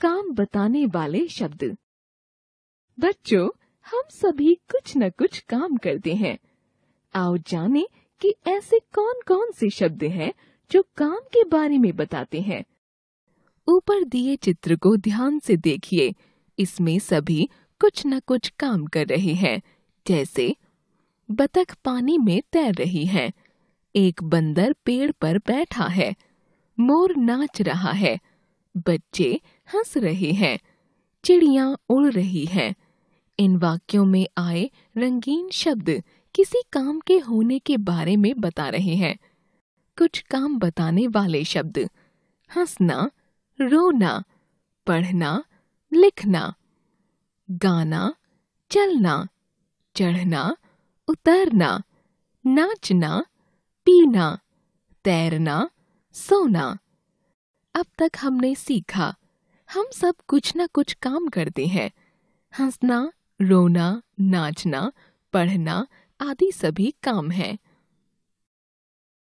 काम बताने वाले शब्द बच्चों हम सभी कुछ न कुछ काम करते हैं आओ जाने कि ऐसे कौन कौन से शब्द हैं जो काम के बारे में बताते हैं ऊपर दिए चित्र को ध्यान से देखिए इसमें सभी कुछ न कुछ काम कर रहे हैं जैसे बतख पानी में तैर रही है एक बंदर पेड़ पर बैठा है मोर नाच रहा है बच्चे हंस रहे हैं चिड़िया उड़ रही हैं। इन वाक्यों में आए रंगीन शब्द किसी काम के होने के बारे में बता रहे हैं कुछ काम बताने वाले शब्द हंसना रोना पढ़ना लिखना गाना चलना चढ़ना उतरना नाचना पीना तैरना सोना अब तक हमने सीखा हम सब कुछ ना कुछ काम करते हैं हंसना रोना नाचना पढ़ना आदि सभी काम हैं